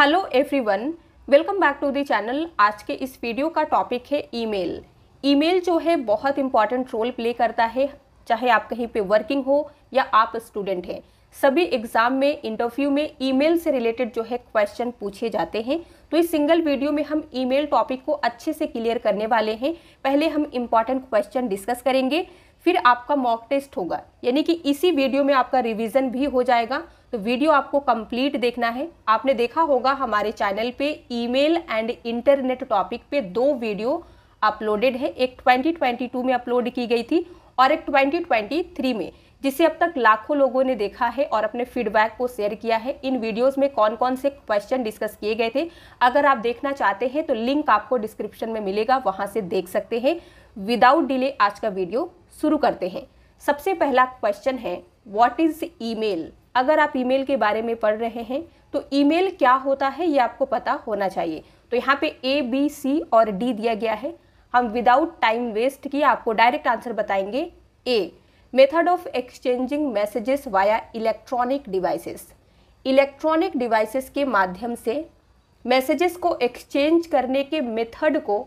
Hello everyone welcome back to the channel आज के इस वीडियो का टॉपिक है ईमेल ईमेल जो है बहुत इंपॉर्टेंट रोल प्ले करता है चाहे आप कहीं पे वर्किंग हो या आप स्टूडेंट हैं सभी एग्ज़ाम में इंटरव्यू में ईमेल से रिलेटेड जो है क्वेश्चन पूछे जाते हैं तो इस सिंगल वीडियो में हम ईमेल टॉपिक को अच्छे से क्लियर करने वाले हैं पहले हम इम्पॉर्टेंट क्वेश्चन डिस्कस करेंगे फिर आपका मॉक टेस्ट होगा यानी कि इसी वीडियो में आपका रिवीजन भी हो जाएगा तो वीडियो आपको कंप्लीट देखना है आपने देखा होगा हमारे चैनल पे ईमेल एंड इंटरनेट टॉपिक पे दो वीडियो अपलोडेड है एक 2022 में अपलोड की गई थी और एक 2023 में जिसे अब तक लाखों लोगों ने देखा है और अपने फीडबैक को शेयर किया है इन वीडियोस में कौन कौन से क्वेश्चन डिस्कस किए गए थे अगर आप देखना चाहते हैं तो लिंक आपको डिस्क्रिप्शन में मिलेगा वहां से देख सकते हैं विदाउट डिले आज का वीडियो शुरू करते हैं सबसे पहला क्वेश्चन है व्हाट इज़ ईमेल अगर आप ईमेल के बारे में पढ़ रहे हैं तो ईमेल क्या होता है ये आपको पता होना चाहिए तो यहाँ पे ए बी सी और डी दिया गया है हम विदाउट टाइम वेस्ट किए आपको डायरेक्ट आंसर बताएंगे a method of exchanging messages via electronic devices electronic devices के माध्यम से मैसेजेस को एक्सचेंज करने के मेथड को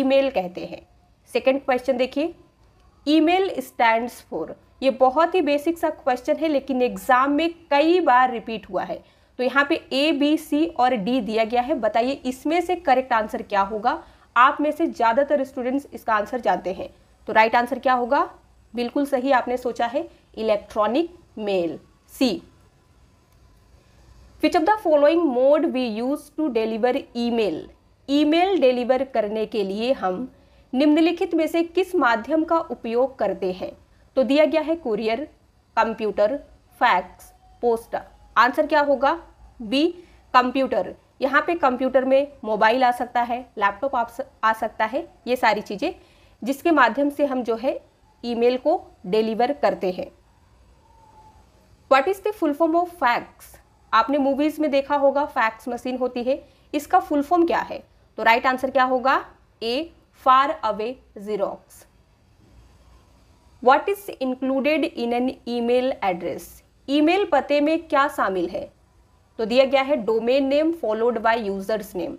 ईमेल कहते हैं सेकंड क्वेश्चन देखिए ईमेल स्टैंड्स फॉर ये बहुत ही बेसिक सा क्वेश्चन है लेकिन एग्जाम में कई बार रिपीट हुआ है तो यहाँ पे ए बी सी और डी दिया गया है बताइए इसमें से करेक्ट आंसर क्या होगा आप में से ज़्यादातर स्टूडेंट्स इसका आंसर जानते हैं तो राइट आंसर क्या होगा बिल्कुल सही आपने सोचा है electronic mail C which of the following mode we use to deliver email email deliver करने के लिए हम निम्नलिखित में से किस माध्यम का उपयोग करते हैं तो दिया गया है courier computer fax post answer क्या होगा बी कंप्यूटर यहाँ पे कंप्यूटर में मोबाइल आ सकता है लैपटॉप आ सकता है ये सारी चीज़ें जिसके माध्यम से हम जो है ईमेल को डिलीवर करते हैं what is the full form of fax आपने मूवीज़ में देखा होगा फैक्स मशीन होती है इसका फुल फॉर्म क्या है तो राइट right आंसर क्या होगा A far away Xerox. What is included in an email address? Email पते में क्या शामिल है तो दिया गया है domain name followed by users name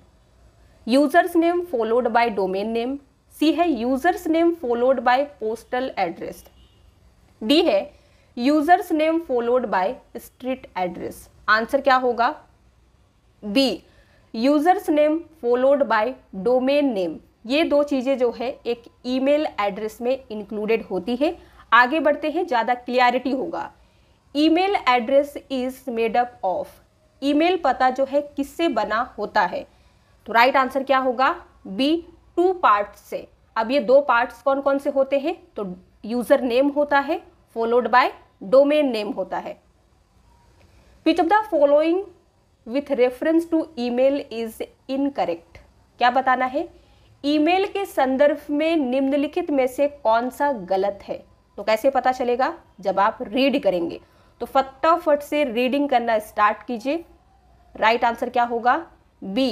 users name followed by domain name C है users name followed by postal address D है users name followed by street address answer क्या होगा B users name followed by domain name ये दो चीज़ें जो है एक ईमेल एड्रेस में इंक्लूडेड होती है आगे बढ़ते हैं ज़्यादा क्लियरिटी होगा email address is made up of email पता जो है किससे बना होता है तो राइट right आंसर क्या होगा बी टू पार्ट्स से अब ये दो पार्ट्स कौन कौन से होते हैं तो यूज़र नेम होता है फॉलोड बाय डोमेन नेम होता है which of the following with reference to email is incorrect क्या बताना है ईमेल के संदर्भ में निम्नलिखित में से कौन सा गलत है तो कैसे पता चलेगा जब आप रीड करेंगे तो फटाफट से रीडिंग करना स्टार्ट कीजिए राइट आंसर क्या होगा B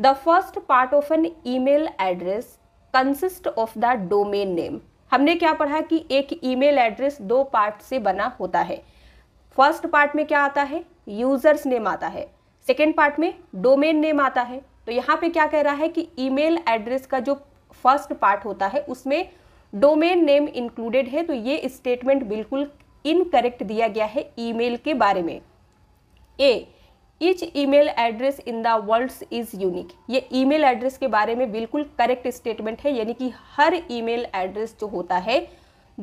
the first part of an email address consist of the domain name हमने क्या पढ़ा कि एक ईमेल एड्रेस दो पार्ट से बना होता है फर्स्ट पार्ट में क्या आता है यूजर्स नेम आता है सेकेंड पार्ट में डोमेन नेम आता है तो यहाँ पे क्या कह रहा है कि ईमेल एड्रेस का जो फर्स्ट पार्ट होता है उसमें डोमेन नेम इंक्लूडेड है तो ये स्टेटमेंट बिल्कुल इनकरेक्ट दिया गया है ईमेल के बारे में each email address in the world is unique ये ईमेल एड्रेस के बारे में बिल्कुल करेक्ट स्टेटमेंट है यानी कि हर ईमेल एड्रेस जो होता है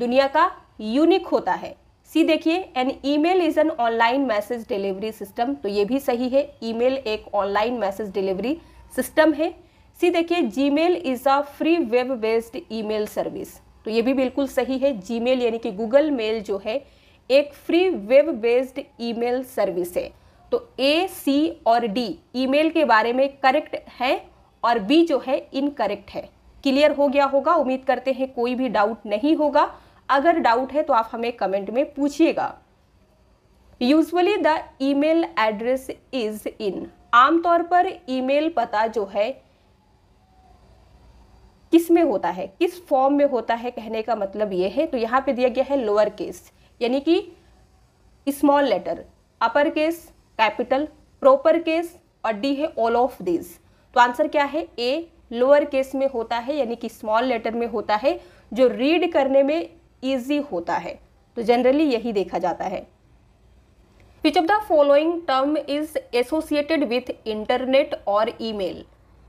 दुनिया का यूनिक होता है सी देखिए an email is an online message delivery system तो ये भी सही है ईमेल एक ऑनलाइन मैसेज डिलीवरी सिस्टम है सी देखिए Gmail is a free web based email service तो ये भी बिल्कुल सही है जी मेल यानी कि गूगल मेल जो है एक free web based email service है तो ए सी और डी ईमेल के बारे में करेक्ट है और बी जो है इनकरेक्ट है क्लियर हो गया होगा उम्मीद करते हैं कोई भी डाउट नहीं होगा अगर डाउट है तो आप हमें कमेंट में पूछिएगा usually the email address is in आमतौर पर ईमेल पता जो है किस में होता है किस फॉर्म में होता है कहने का मतलब ये है तो यहाँ पे दिया गया है लोअर केस यानी कि small letter upper case capital proper case और डी है ऑल ऑफ दिस तो आंसर क्या है ए लोअर केस में होता है यानी कि स्मॉल लेटर में होता है जो रीड करने में ईजी होता है तो जनरली यही देखा जाता है which of the following term is associated with internet और ईमेल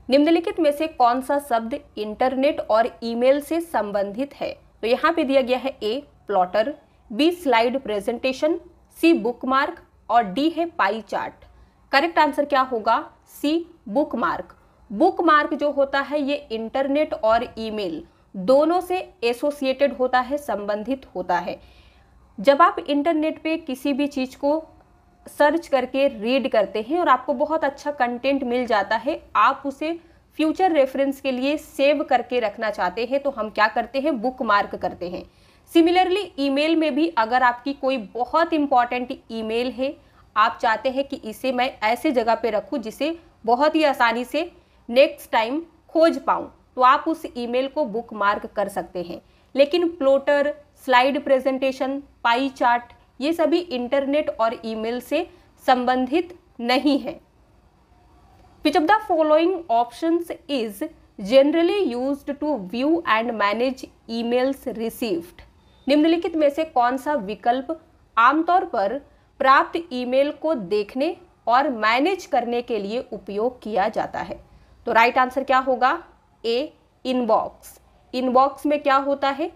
निम्नलिखित में से कौन सा शब्द इंटरनेट और ईमेल से संबंधित है तो यहाँ पे दिया गया है A plotter B slide presentation C bookmark और डी है पाई चार्ट करेक्ट आंसर क्या होगा सी बुकमार्क बुकमार्क जो होता है ये इंटरनेट और ईमेल दोनों से एसोसिएटेड होता है संबंधित होता है जब आप इंटरनेट पे किसी भी चीज़ को सर्च करके रीड करते हैं और आपको बहुत अच्छा कंटेंट मिल जाता है आप उसे फ्यूचर रेफरेंस के लिए सेव करके रखना चाहते हैं तो हम क्या करते हैं बुक मार्क करते हैं सिमिलरली ईमेल में भी अगर आपकी कोई बहुत इंपॉर्टेंट ईमेल है आप चाहते हैं कि इसे मैं ऐसे जगह पे रखूं जिसे बहुत ही आसानी से नेक्स्ट टाइम खोज पाऊँ तो आप उस ईमेल को बुक मार्क कर सकते हैं लेकिन plotter slide presentation pie chart ये सभी इंटरनेट और ईमेल से संबंधित नहीं है which of the following option is generally use to view and manage emails received निम्नलिखित में से कौन सा विकल्प आमतौर पर प्राप्त ईमेल को देखने और मैनेज करने के लिए उपयोग किया जाता है तो राइट right आंसर क्या होगा ए इनबॉक्स इनबॉक्स में क्या होता है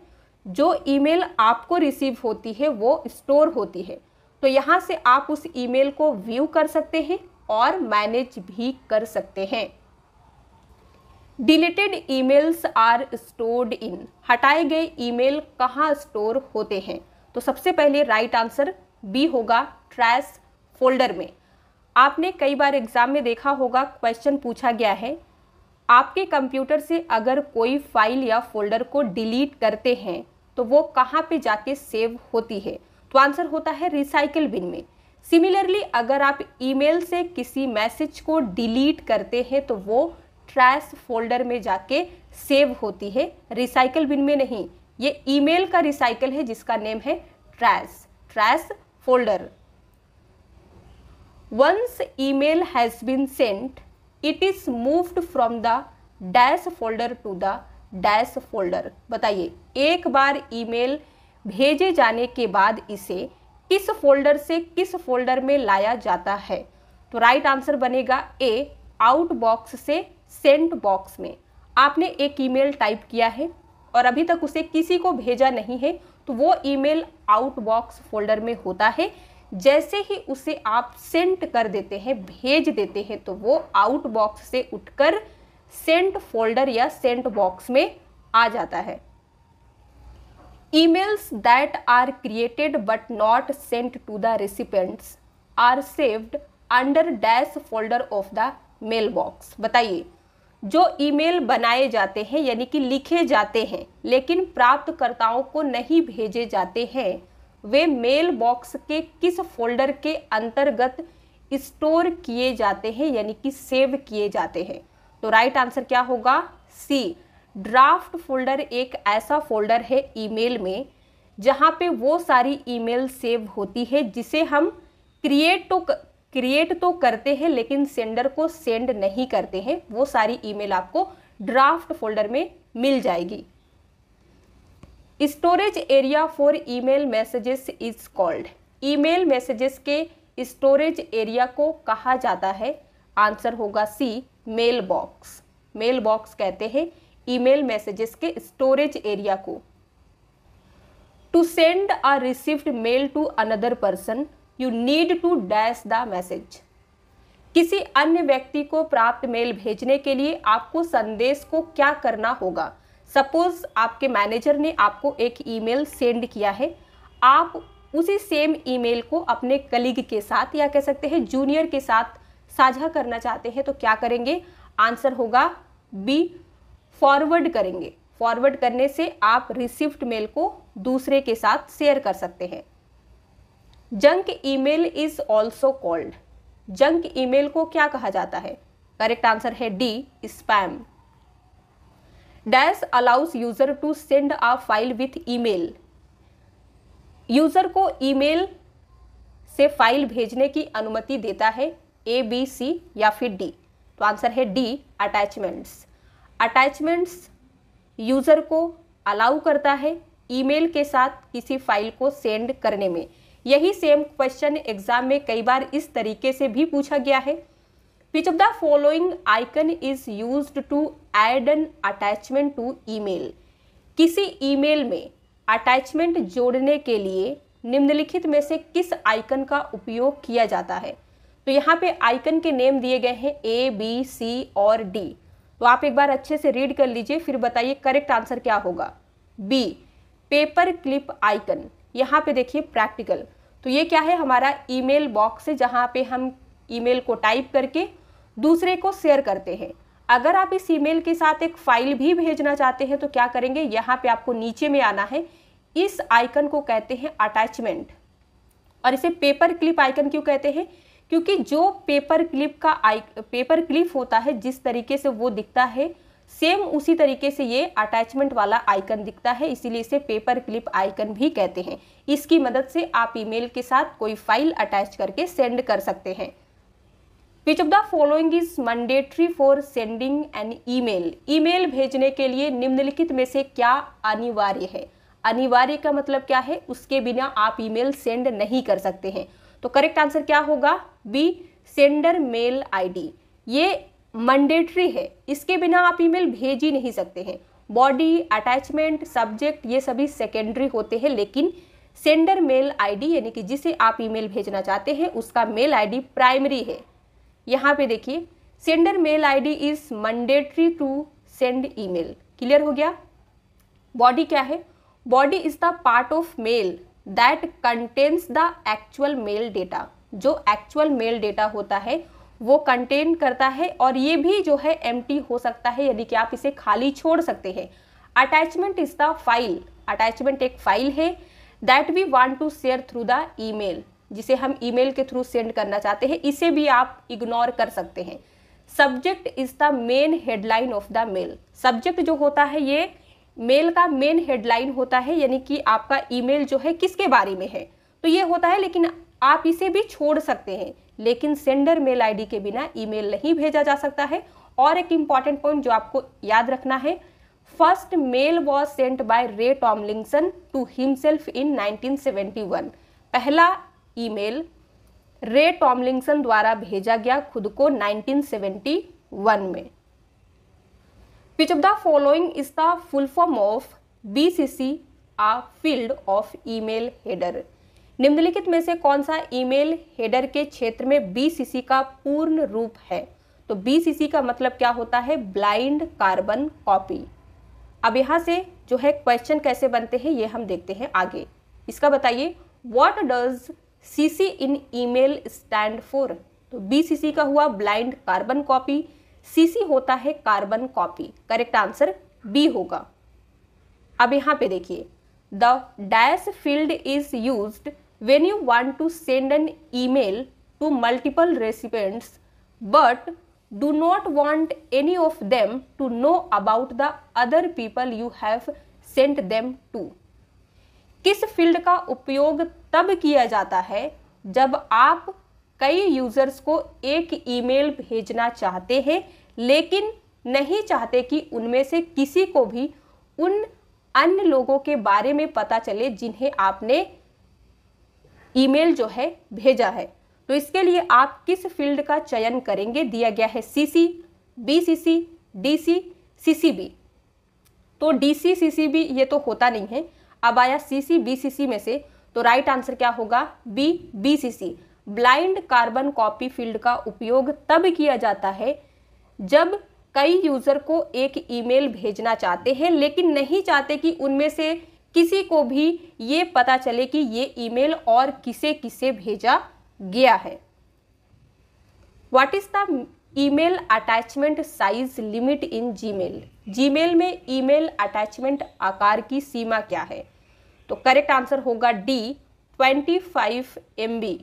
जो ईमेल आपको रिसीव होती है वो स्टोर होती है तो यहाँ से आप उस ईमेल को व्यू कर सकते हैं और मैनेज भी कर सकते हैं deleted emails are stored in हटाए गए ईमेल कहाँ स्टोर होते हैं तो सबसे पहले राइट आंसर बी होगा ट्रैश फोल्डर में आपने कई बार एग्जाम में देखा होगा क्वेश्चन पूछा गया है आपके कंप्यूटर से अगर कोई फाइल या फोल्डर को डिलीट करते हैं तो वो कहाँ पे जाके सेव होती है तो आंसर होता है रिसाइकिल बिन में सिमिलरली अगर आप ईमेल से किसी मैसेज को डिलीट करते हैं तो वो ट्रैश फोल्डर में जाके सेव होती है रिसाइकिल बिन में नहीं ये ईमेल का रिसाइकिल है जिसका नेम है trash trash folder once email has been sent it is moved from the dash folder to the dash folder बताइए एक बार ईमेल भेजे जाने के बाद इसे किस फोल्डर से किस फोल्डर में लाया जाता है तो राइट आंसर बनेगा ए आउट बॉक्स से सेंट बॉक्स में आपने एक ईमेल टाइप किया है और अभी तक उसे किसी को भेजा नहीं है तो वो ईमेल आउट बॉक्स फोल्डर में होता है जैसे ही उसे आप सेंट कर देते हैं भेज देते हैं तो वो आउट बॉक्स से उठकर सेंट फोल्डर या सेंट बॉक्स में आ जाता है emails that are created but not sent to the recipients are saved under dash folder of the mailbox बताइए जो ईमेल बनाए जाते हैं यानी कि लिखे जाते हैं लेकिन प्राप्तकर्ताओं को नहीं भेजे जाते हैं वे मेल बॉक्स के किस फोल्डर के अंतर्गत स्टोर किए जाते हैं यानी कि सेव किए जाते हैं तो राइट आंसर क्या होगा सी ड्राफ्ट फोल्डर एक ऐसा फोल्डर है ईमेल में जहाँ पे वो सारी ईमेल सेव होती है जिसे हम क्रिएट तो क्रिएट तो करते हैं लेकिन सेंडर को सेंड नहीं करते हैं वो सारी ईमेल आपको ड्राफ्ट फोल्डर में मिल जाएगी storage area for email messages is called email messages के स्टोरेज एरिया को कहा जाता है आंसर होगा C mailbox mailbox कहते हैं ईमेल मैसेजेस के स्टोरेज एरिया को to send a received mail to another person you need to dash the message किसी अन्य व्यक्ति को प्राप्त मेल भेजने के लिए आपको संदेश को क्या करना होगा सपोज आपके मैनेजर ने आपको एक ईमेल सेंड किया है आप उसी सेम ईमेल को अपने कलीग के साथ या कह सकते हैं जूनियर के साथ साझा करना चाहते हैं तो क्या करेंगे आंसर होगा बी फॉरवर्ड करेंगे फॉरवर्ड करने से आप रिसिप्ट मेल को दूसरे के साथ शेयर कर सकते हैं junk email is also called junk email को क्या कहा जाता है करेक्ट आंसर है D spam dash allows user to send a file with email user को ईमेल से फाइल भेजने की अनुमति देता है ए बी सी या फिर डी तो आंसर है डी अटैचमेंट्स अटैचमेंट्स यूज़र को अलाउ करता है ईमेल के साथ किसी फाइल को सेंड करने में यही सेम क्वेश्चन एग्जाम में कई बार इस तरीके से भी पूछा गया है which of the following icon is use to add an attachment to email किसी ईमेल में अटैचमेंट जोड़ने के लिए निम्नलिखित में से किस आइकन का उपयोग किया जाता है तो यहाँ पे आइकन के नेम दिए गए हैं ए बी सी और डी तो आप एक बार अच्छे से रीड कर लीजिए फिर बताइए करेक्ट आंसर क्या होगा बी पेपर क्लिप आइकन यहाँ पे देखिए प्रैक्टिकल तो ये क्या है हमारा ईमेल बॉक्स है जहाँ पे हम ईमेल को टाइप करके दूसरे को शेयर करते हैं अगर आप इस ईमेल के साथ एक फाइल भी भेजना चाहते हैं तो क्या करेंगे यहाँ पे आपको नीचे में आना है इस आइकन को कहते हैं अटैचमेंट और इसे पेपर क्लिप आइकन क्यों कहते हैं क्योंकि जो पेपर क्लिप का आई पेपर क्लिप होता है जिस तरीके से वो दिखता है सेम उसी तरीके से ये अटैचमेंट वाला आइकन दिखता है इसीलिए इसे पेपर क्लिप आइकन भी कहते हैं इसकी मदद से आप ईमेल के साथ कोई फाइल अटैच करके सेंड कर सकते हैं which of the following is mandatory for sending an email email भेजने के लिए निम्नलिखित में से क्या अनिवार्य है अनिवार्य का मतलब क्या है उसके बिना आप ईमेल सेंड नहीं कर सकते हैं तो करेक्ट आंसर क्या होगा बी सेंडर मेल आईडी ये मंडेटरी है इसके बिना आप ईमेल भेज ही नहीं सकते हैं बॉडी अटैचमेंट सब्जेक्ट ये सभी सेकेंडरी होते हैं लेकिन सेंडर मेल आईडी यानी कि जिसे आप ईमेल भेजना चाहते हैं उसका मेल आईडी प्राइमरी है यहाँ पे देखिए sender mail ID is mandatory to send email clear हो गया बॉडी क्या है body is the part of mail that contains the actual mail data जो एक्चुअल मेल डेटा होता है वो कंटेन करता है और ये भी जो है एम हो सकता है यदि कि आप इसे खाली छोड़ सकते हैं attachment is the file attachment एक फाइल है that we want to share through the mail जिसे हम मेल के थ्रू सेंड करना चाहते हैं इसे भी आप इग्नोर कर सकते हैं subject is the main headline of the mail subject जो होता है ये मेल का मेन हेडलाइन होता है यानी कि आपका ईमेल जो है किसके बारे में है तो ये होता है लेकिन आप इसे भी छोड़ सकते हैं लेकिन सेंडर मेल आईडी के बिना ईमेल नहीं भेजा जा सकता है और एक इम्पॉर्टेंट पॉइंट जो आपको याद रखना है first mail was sent by Ray Tomlinson to himself in 1971 पहला ईमेल रे टॉमलिंगसन द्वारा भेजा गया खुद को 1971 में Which of the full form of B C C a field of email header निम्नलिखित में से कौन सा ईमेल हेडर के क्षेत्र में सी का पूर्ण रूप है तो सी का मतलब क्या होता है ब्लाइंड कार्बन कॉपी अब यहाँ से जो है क्वेश्चन कैसे बनते हैं ये हम देखते हैं आगे इसका बताइए what does C C in email stand for तो सी का हुआ ब्लाइंड कार्बन कॉपी सीसी होता है carbon copy correct answer B होगा अब यहाँ पे देखिए the dash field is use when you want to send an email to multiple recipients but do not want any of them to know about the other people you have sent them to किस field का उपयोग तब किया जाता है जब आप कई यूज़र्स को एक ईमेल भेजना चाहते हैं लेकिन नहीं चाहते कि उनमें से किसी को भी उन अन्य लोगों के बारे में पता चले जिन्हें आपने ईमेल जो है भेजा है तो इसके लिए आप किस फील्ड का चयन करेंगे दिया गया है सीसी बीसीसी डीसी सीसीबी तो डीसी सीसीबी ये तो होता नहीं है अब आया सीसी बीसीसी में से तो राइट आंसर क्या होगा B BCC blind carbon copy field का उपयोग तब किया जाता है जब कई यूज़र को एक ईमेल भेजना चाहते हैं लेकिन नहीं चाहते कि उनमें से किसी को भी ये पता चले कि ये ईमेल और किसे किसे भेजा गया है what is the email attachment size limit in Gmail Gmail में ईमेल अटैचमेंट आकार की सीमा क्या है तो करेक्ट आंसर होगा D twenty five M B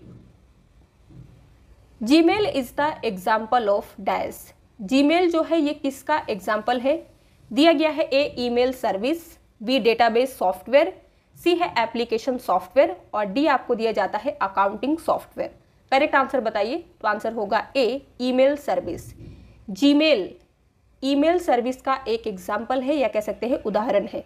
Gmail is the example of G Gmail जो है ये किसका एग्जाम्पल है दिया गया है A email service B database software C है एप्लीकेशन सॉफ्टवेयर और डी आपको दिया जाता है अकाउंटिंग सॉफ्टवेयर करेक्ट आंसर बताइए तो आंसर होगा A email service Gmail email service का एक एग्जाम्पल है या कह सकते हैं उदाहरण है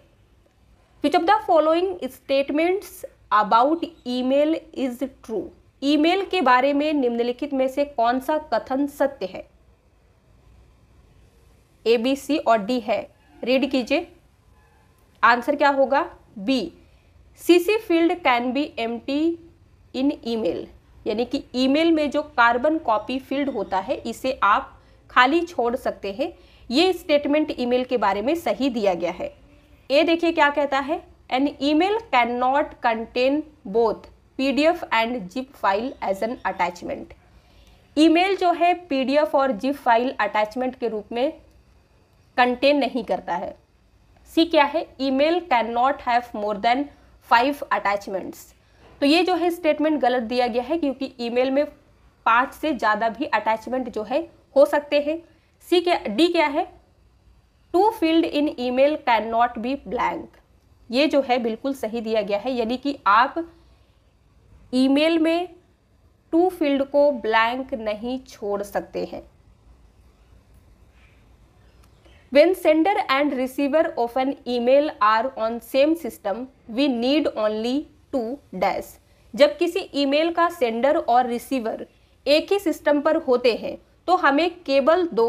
which of the following statements about email is true email के बारे में निम्नलिखित में से कौन सा कथन सत्य है ए बी सी और डी है रीड कीजिए आंसर क्या होगा B CC field can be empty in email यानी कि ईमेल में जो कार्बन कॉपी फील्ड होता है इसे आप खाली छोड़ सकते हैं ये स्टेटमेंट ईमेल के बारे में सही दिया गया है ए देखिए क्या कहता है an email can not contain both PDF and zip file as an attachment email जो है पीडीएफ और जिप फाइल अटैचमेंट के रूप में कंटेन नहीं करता है सी क्या है email can not have more than five attachments तो ये जो है स्टेटमेंट गलत दिया गया है क्योंकि ईमेल में पाँच से ज़्यादा भी अटैचमेंट जो है हो सकते हैं सी क्या डी क्या है to field in email can not be blank ये जो है बिल्कुल सही दिया गया है यानी कि आप ईमेल में टू फील्ड को ब्लैंक नहीं छोड़ सकते हैं when sender and receiver of an email are on same system we need only to dash जब किसी ईमेल का सेंडर और रिसीवर एक ही सिस्टम पर होते हैं तो हमें केवल दो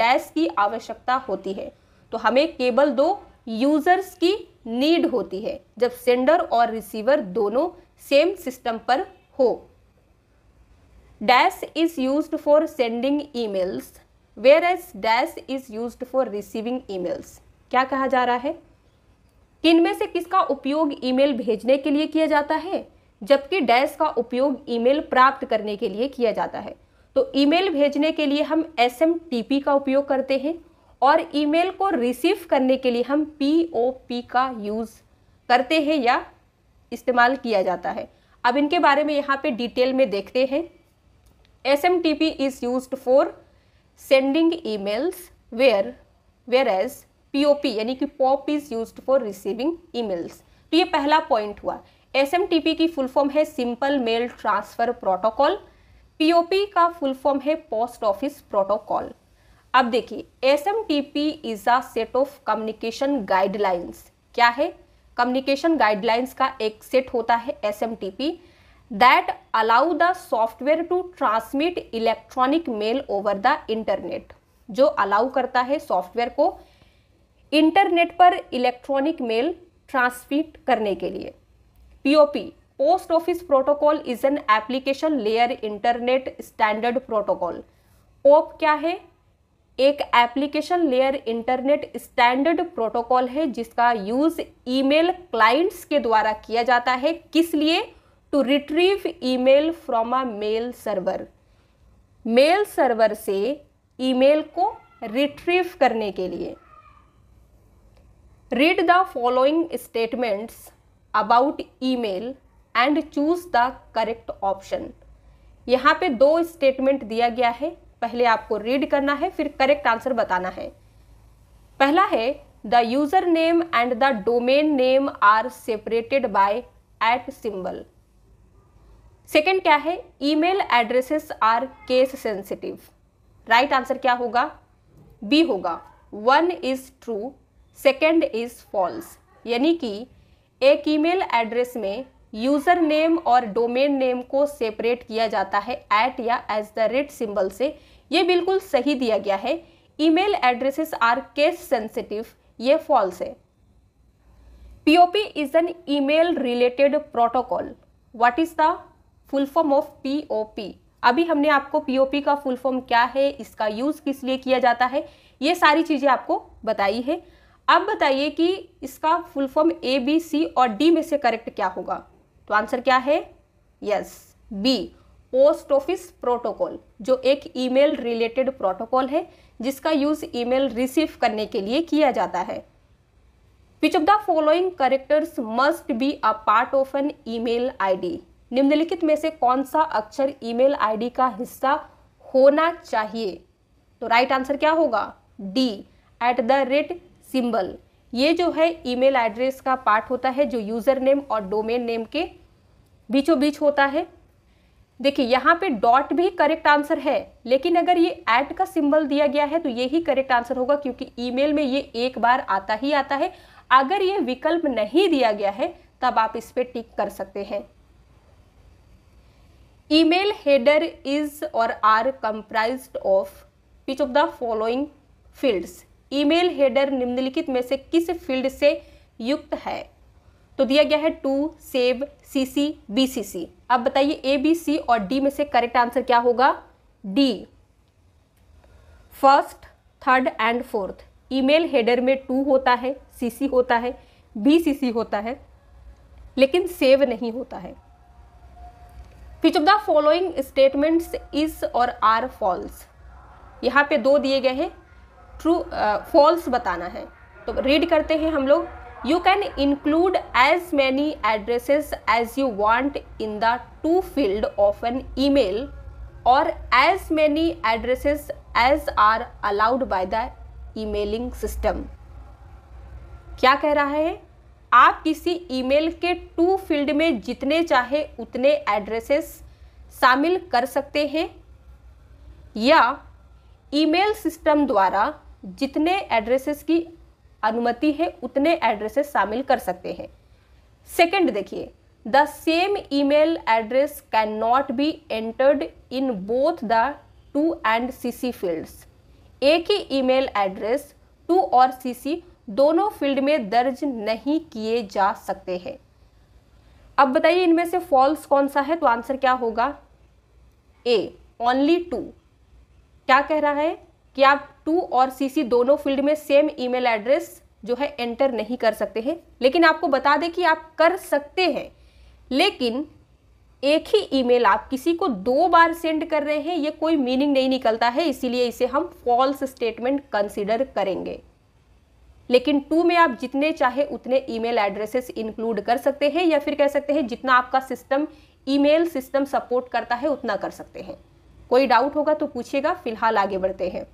डैश की आवश्यकता होती है तो हमें केवल दो यूजर्स की नीड होती है जब सेंडर और रिसीवर दोनों सेम सिस्टम पर हो dash is use for sending emails whereas dash is use for receiving emails क्या कहा जा रहा है किनमें से किसका उपयोग ईमेल भेजने के लिए किया जाता है जबकि डैश का उपयोग ईमेल प्राप्त करने के लिए किया जाता है तो ईमेल भेजने के लिए हम एस का उपयोग करते हैं और ईमेल को रिसीव करने के लिए हम पी का यूज़ करते हैं या इस्तेमाल किया जाता है अब इनके बारे में यहाँ पे डिटेल में देखते हैं S M T P is use for sending emails where whereas P O P यानी कि POP is use for receiving emails तो ये पहला पॉइंट हुआ एस एम टी पी की फुल फॉर्म है simple mail transfer protocol P O P का full form है पोस्ट ऑफिस प्रोटोकॉल अब देखिए S M T P is a set of communication guidelines क्या है कम्युनिकेशन गाइडलाइंस का एक सेट होता है S M T P that allow the software to transmit electronic mail over the internet जो allow करता है सॉफ्टवेयर को इंटरनेट पर इलेक्ट्रॉनिक मेल ट्रांसमिट करने के लिए POP post office protocol is an application layer internet standard protocol ओप क्या है एक application layer internet standard protocol है जिसका यूज़ ईमेल क्लाइंट्स के द्वारा किया जाता है किस लिए to retrieve email from a mail server mail server से ईमेल को रिट्रीव करने के लिए read the following statements about email and choose the correct option यहाँ पे दो स्टेटमेंट दिया गया है पहले आपको रीड करना है फिर करेक्ट आंसर बताना है पहला है the user name and the domain name are separated by at symbol second क्या है email addresses are case sensitive right answer क्या होगा बी होगा one is true second is false यानी कि एक ईमेल एड्रेस में यूज़र नेम और डोमेन नेम को सेपरेट किया जाता है एट या एज द रेट सिंबल से ये बिल्कुल सही दिया गया है email addresses are case sensitive ये फॉल्स है POP is an email related protocol what is the full form of POP अभी हमने आपको पीओपी का फुल फॉर्म क्या है इसका यूज़ किस लिए किया जाता है ये सारी चीज़ें आपको बताई है अब बताइए कि इसका full form A B C और डी में से करेक्ट क्या होगा तो आंसर क्या है yes B post office protocol जो एक ईमेल रिलेटेड प्रोटोकॉल है जिसका यूज़ ईमेल रिसीव करने के लिए किया जाता है which of the following characters must be a part of an email ID निम्नलिखित में से कौन सा अक्षर ईमेल आईडी का हिस्सा होना चाहिए तो राइट right आंसर क्या होगा D at the rate symbol ये जो है ईमेल एड्रेस का पार्ट होता है जो यूज़र नेम और डोमेन नेम के बीचों बीच होता है देखिए यहाँ पे डॉट भी करेक्ट आंसर है लेकिन अगर ये एट का सिंबल दिया गया है तो ये ही करेक्ट आंसर होगा क्योंकि ईमेल में ये एक बार आता ही आता है अगर ये विकल्प नहीं दिया गया है तब आप इस पर टिक कर सकते हैं email header is or are comprise of which of the following fields email header निम्नलिखित में से किस फील्ड से युक्त है तो दिया गया है to save C C B C C अब बताइए ए बी सी और डी में से करेक्ट आंसर क्या होगा D first third and fourth email header में टू होता है सी सी होता है बी सी सी होता है लेकिन सेव नहीं होता है which of the following statements is or are false यहाँ पे दो दिए गए हैं ट्रू फॉल्स uh, बताना है तो रीड करते हैं हम लोग you can include as many addresses as you want in the to field of an email और as many addresses as are allowed by the emailing system क्या कह रहा है आप किसी ई मेल के टू फील्ड में जितने चाहे उतने एड्रेसेस शामिल कर सकते हैं या ई मेल सिस्टम द्वारा जितने एड्रेसेस की अनुमति है उतने एड्रेसेस शामिल कर सकते हैं सेकंड देखिए the same email address can not be entered in both the to and CC fields एक ही ईमेल एड्रेस टू और सीसी दोनों फील्ड में दर्ज नहीं किए जा सकते हैं अब बताइए इनमें से फॉल्स कौन सा है तो आंसर क्या होगा ए ओनली टू क्या कह रहा है कि आप टू और सीसी दोनों फील्ड में सेम ईमेल एड्रेस जो है एंटर नहीं कर सकते हैं लेकिन आपको बता दें कि आप कर सकते हैं लेकिन एक ही ईमेल आप किसी को दो बार सेंड कर रहे हैं ये कोई मीनिंग नहीं निकलता है इसीलिए इसे हम फॉल्स स्टेटमेंट कंसिडर करेंगे लेकिन टू में आप जितने चाहे उतने ईमेल एड्रेसेस इंक्लूड कर सकते हैं या फिर कह सकते हैं जितना आपका सिस्टम ईमेल सिस्टम सपोर्ट करता है उतना कर सकते हैं कोई डाउट होगा तो पूछिएगा फिलहाल आगे बढ़ते हैं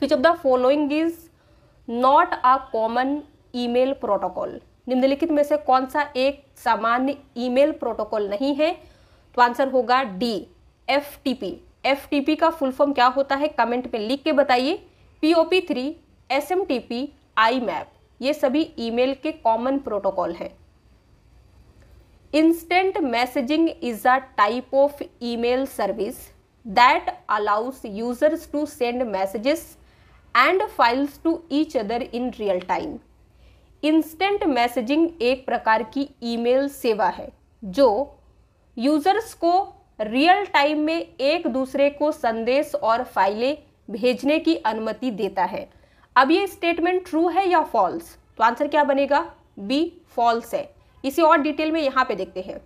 which of the following is not a common mail protocol निम्नलिखित में से कौन सा एक सामान्य ईमेल प्रोटोकॉल नहीं है तो आंसर होगा D F T P F T P का फुल फॉर्म क्या होता है कमेंट में लिख के बताइए P O P three S M T P IMAP ये सभी ईमेल के कॉमन प्रोटोकॉल हैं instant messaging is a type of email service that allows users to send messages and files to each other in real time instant messaging एक प्रकार की email सेवा है जो यूजर्स को रियल टाइम में एक दूसरे को संदेश और फाइलें भेजने की अनुमति देता है अब ये स्टेटमेंट ट्रू है या फॉल्स तो आंसर क्या बनेगा बी फॉल्स है इसे और डिटेल में यहाँ पे देखते हैं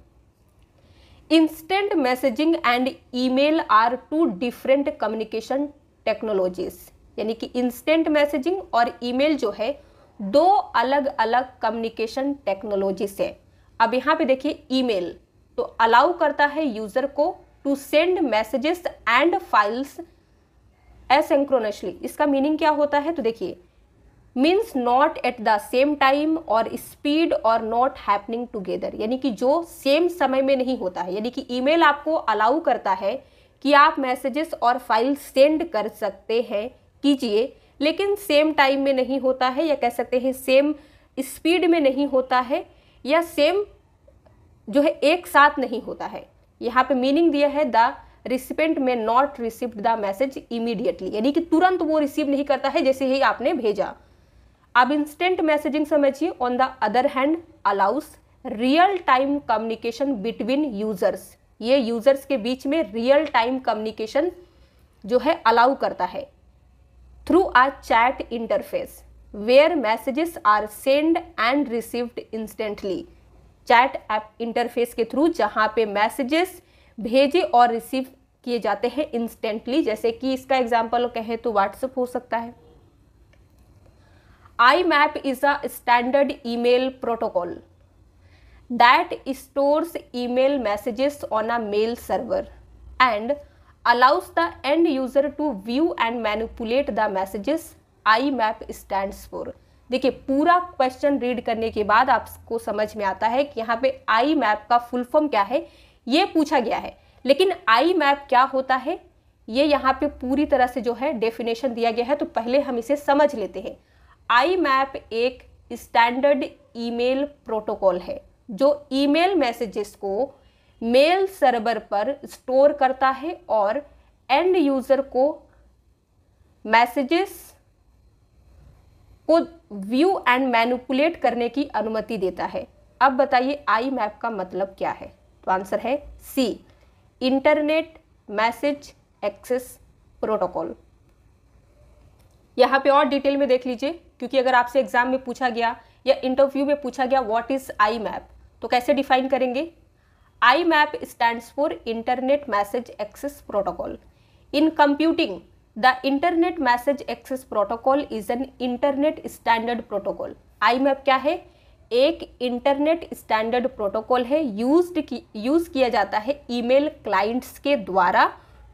instant messaging and email are two different communication technologies यानी कि इंस्टेंट मैसेजिंग और ईमेल जो है दो अलग अलग कम्युनिकेशन टेक्नोलॉजी से अब यहाँ पे देखिए ईमेल तो अलाउ करता है यूज़र को to send messages and files asynchronously इसका मीनिंग क्या होता है तो देखिए means not at the same time और स्पीड और नॉट हैपनिंग टुगेदर यानी कि जो सेम समय में नहीं होता है यानी कि ईमेल आपको अलाउ करता है कि आप मैसेजेस और फाइल सेंड कर सकते हैं कीजिए लेकिन सेम टाइम में नहीं होता है या कह सकते हैं सेम स्पीड में नहीं होता है या सेम जो है एक साथ नहीं होता है यहाँ पे मीनिंग दिया है the recipient may not receive the message immediately यानी कि तुरंत वो रिसीव नहीं करता है जैसे ही आपने भेजा अब इंस्टेंट मैसेजिंग समझिए on the other hand allows real time communication between users ये यूजर्स के बीच में रियल टाइम कम्युनिकेशन जो है अलाउ करता है through a chat interface where messages are sent and received instantly chat app interface के थ्रू जहाँ पे मैसेजेस भेजे और रिसीव किए जाते हैं इंस्टेंटली जैसे कि इसका एग्जाम्पल कहें तो व्हाट्सएप हो सकता है IMAP is a standard email protocol that stores email messages on a mail server and allows the end user to view and manipulate the messages IMAP stands for देखिए पूरा question read करने के बाद आपको समझ में आता है कि यहाँ पे आई मैप का फुल फॉर्म क्या है ये पूछा गया है लेकिन आई मैप क्या होता है ये यहाँ पे पूरी तरह से जो है डेफिनेशन दिया गया है तो पहले हम इसे समझ लेते हैं आई मैप एक स्टैंडर्ड ईमेल प्रोटोकॉल है जो ईमेल मैसेजेस को मेल सर्वर पर स्टोर करता है और एंड यूज़र को मैसेजेस को व्यू एंड मैनुपुलेट करने की अनुमति देता है अब बताइए आई मैप का मतलब क्या है तो आंसर है C internet message access protocol यहाँ पे और डिटेल में देख लीजिए क्योंकि अगर आपसे एग्जाम में पूछा गया या इंटरव्यू में पूछा गया व्हाट इज़ आई मैप तो कैसे डिफाइन करेंगे IMAP stand for internet message access protocol in computing the internet message access protocol is an internet standard protocol IMAP क्या है एक इंटरनेट स्टैंडर्ड प्रोटोकॉल है यूज की, use किया जाता है ई मेल क्लाइंट्स के द्वारा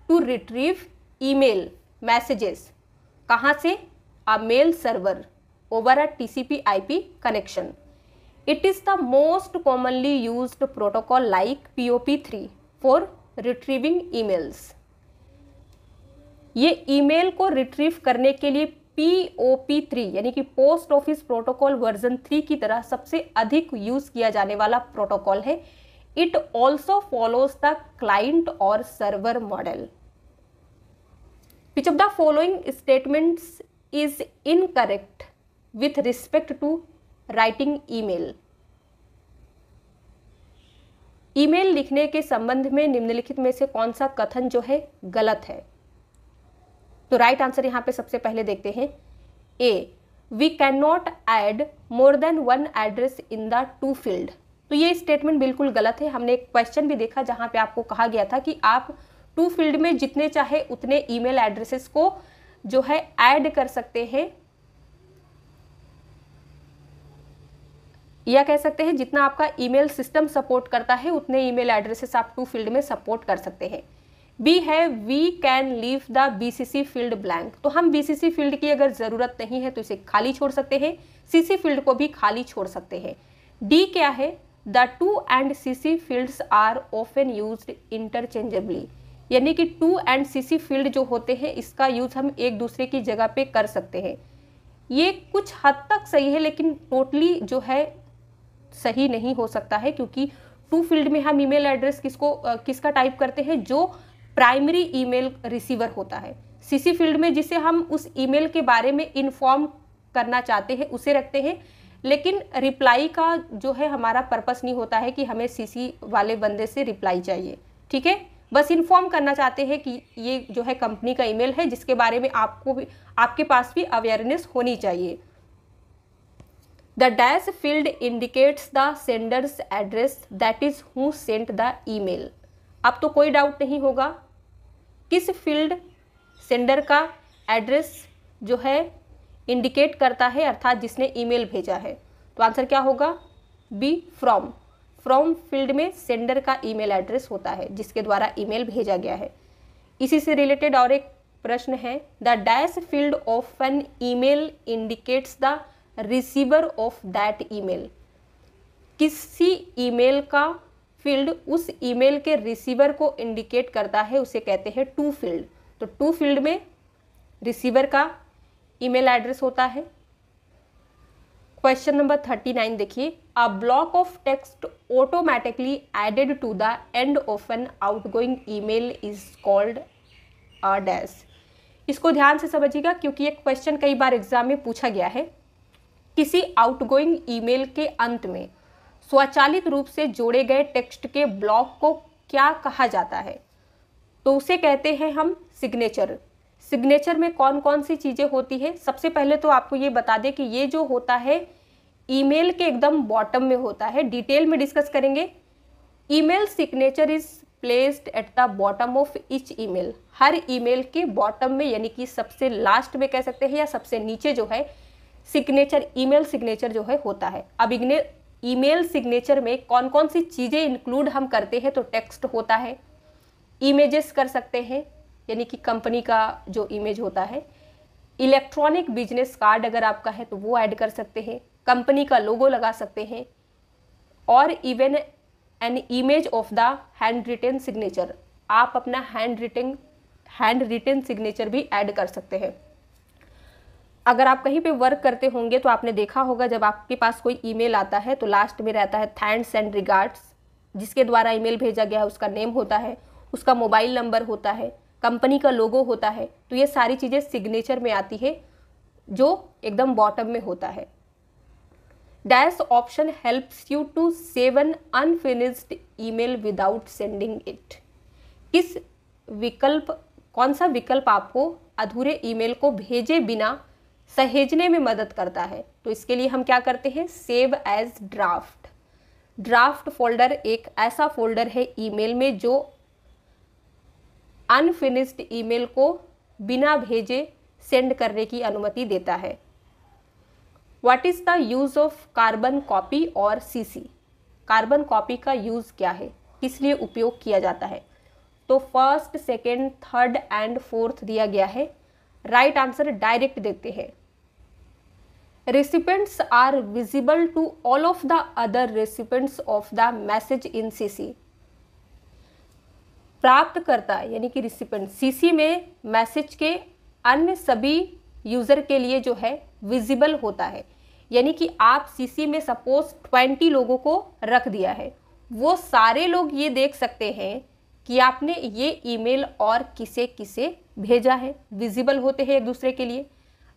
to retrieve email messages कहाँ से a mail server over a I P connection it is the most commonly used protocol like pop3 for retrieving emails ये ईमेल को रिट्रीव करने के लिए पी थ्री यानी कि post office protocol version three की तरह सबसे अधिक यूज किया जाने वाला प्रोटोकॉल है it also follows the client और server model which of the following statements is incorrect with respect to writing email email लिखने के संबंध में निम्नलिखित में से कौन सा कथन जो है गलत है तो राइट आंसर यहां पे सबसे पहले देखते हैं A we can not add more than one address in the to field तो ये स्टेटमेंट बिल्कुल गलत है हमने एक क्वेश्चन भी देखा जहां पे आपको कहा गया था कि आप टू फील्ड में जितने चाहे उतने ईमेल एड्रेसेस को जो है ऐड कर सकते हैं या कह सकते हैं जितना आपका ईमेल सिस्टम सपोर्ट करता है उतने ईमेल एड्रेसेस आप टू फील्ड में सपोर्ट कर सकते हैं बी है we can leave the BCC field blank तो हम बीसीसी फील्ड की अगर ज़रूरत नहीं है तो इसे खाली छोड़ सकते हैं सीसी फील्ड को भी खाली छोड़ सकते हैं डी क्या है the to and CC fields are often use interchangeably यानी कि टू एंड सीसी फील्ड जो होते हैं इसका यूज़ हम एक दूसरे की जगह पे कर सकते हैं ये कुछ हद तक सही है लेकिन टोटली जो है सही नहीं हो सकता है क्योंकि टू फील्ड में हम ईमेल एड्रेस किसको किसका टाइप करते हैं जो प्राइमरी ईमेल रिसीवर होता है सीसी फील्ड में जिसे हम उस ईमेल के बारे में इन्फॉर्म करना चाहते हैं उसे रखते हैं लेकिन रिप्लाई का जो है हमारा पर्पस नहीं होता है कि हमें सीसी वाले बंदे से रिप्लाई चाहिए ठीक है बस इन्फॉर्म करना चाहते हैं कि ये जो है कंपनी का ईमेल है जिसके बारे में आपको भी आपके पास भी अवेयरनेस होनी चाहिए the dash field indicates the sender's address that is who the email अब तो कोई डाउट नहीं होगा किस फील्ड सेंडर का एड्रेस जो है इंडिकेट करता है अर्थात जिसने ईमेल भेजा है तो आंसर क्या होगा बी फ्रॉम फ्रॉम फील्ड में सेंडर का ईमेल एड्रेस होता है जिसके द्वारा ईमेल भेजा गया है इसी से रिलेटेड और एक प्रश्न है the dash field of an email indicates the receiver of that email किसी ईमेल का फील्ड उस ईमेल के रिसीवर को इंडिकेट करता है उसे कहते हैं टू फील्ड तो टू फील्ड में रिसीवर का ईमेल एड्रेस होता है क्वेश्चन नंबर थर्टी नाइन देखिए a block of text automatically added to the end of an outgoing email is called a dash इसको ध्यान से समझिएगा क्योंकि ये क्वेश्चन कई बार एग्जाम में पूछा गया है किसी आउटगोइंग ईमेल के अंत में स्वचालित रूप से जोड़े गए टेक्स्ट के ब्लॉक को क्या कहा जाता है तो उसे कहते हैं हम सिग्नेचर सिग्नेचर में कौन कौन सी चीज़ें होती है सबसे पहले तो आपको ये बता दें कि ये जो होता है ईमेल के एकदम बॉटम में होता है डिटेल में डिस्कस करेंगे email signature is placed at the bottom of each email हर ईमेल के बॉटम में यानी कि सबसे लास्ट में कह सकते हैं या सबसे नीचे जो है सिग्नेचर ईमेल सिग्नेचर जो है होता है अब इग्ने ईमेल सिग्नेचर में कौन कौन सी चीज़ें इंक्लूड हम करते हैं तो टेक्स्ट होता है इमेजेस कर सकते हैं यानी कि कंपनी का जो इमेज होता है इलेक्ट्रॉनिक बिजनेस कार्ड अगर आपका है तो वो ऐड कर सकते हैं कंपनी का लोगो लगा सकते हैं और even an image of the handwritten signature आप अपना handwriting handwritten signature भी ऐड कर सकते हैं अगर आप कहीं पे वर्क करते होंगे तो आपने देखा होगा जब आपके पास कोई ईमेल आता है तो लास्ट में रहता है थैंक्स एंड रिगार्ड्स जिसके द्वारा ईमेल भेजा गया है उसका नेम होता है उसका मोबाइल नंबर होता है कंपनी का लोगो होता है तो ये सारी चीज़ें सिग्नेचर में आती है जो एकदम बॉटम में होता है dash option helps you to save an unfinished mail without sending it किस विकल्प कौन सा विकल्प आपको अधूरे ईमेल को भेजे बिना सहेजने में मदद करता है तो इसके लिए हम क्या करते हैं save as draft draft folder एक ऐसा फोल्डर है ईमेल में जो अनफिनिश्ड ईमेल को बिना भेजे सेंड करने की अनुमति देता है what is the use of carbon copy और सीसी कार्बन कॉपी का यूज़ क्या है किस लिए उपयोग किया जाता है तो first second third and fourth दिया गया है राइट आंसर डायरेक्ट देते हैं recipients are visible to all of the other recipients of the message in cc प्राप्त करता है यानी कि रिसिपेंट सीसी में मैसेज के अन्य सभी यूज़र के लिए जो है विजिबल होता है यानी कि आप सीसी में सपोज ट्वेंटी लोगों को रख दिया है वो सारे लोग ये देख सकते हैं कि आपने ये ईमेल और किसे किसे भेजा है विजिबल होते हैं एक दूसरे के लिए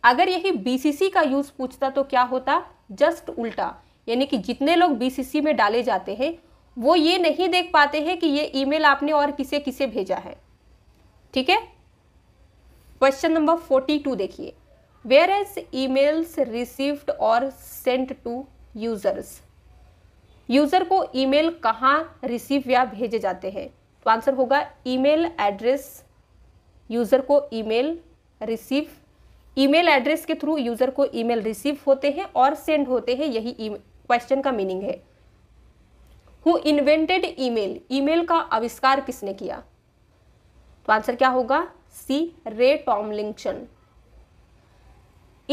अगर यही बीसीसी का यूज़ पूछता तो क्या होता जस्ट उल्टा यानी कि जितने लोग बीसीसी में डाले जाते हैं वो ये नहीं देख पाते हैं कि ये ईमेल आपने और किसे किसे भेजा है ठीक है क्वेश्चन नंबर फोर्टी टू देखिए वेयर एज ईमेल्स रिसीव्ड और सेंट टू यूजर्स यूजर को ईमेल कहाँ रिसीव या भेजे जाते हैं तो आंसर होगा ईमेल एड्रेस यूजर को ईमेल रिसीव ईमेल एड्रेस के थ्रू यूज़र को ईमेल रिसीव होते हैं और सेंड होते हैं यही क्वेश्चन का मीनिंग है हु इन्वेंटेड ईमेल ईमेल का आविष्कार किसने किया तो आंसर क्या होगा C Ray Tomlinson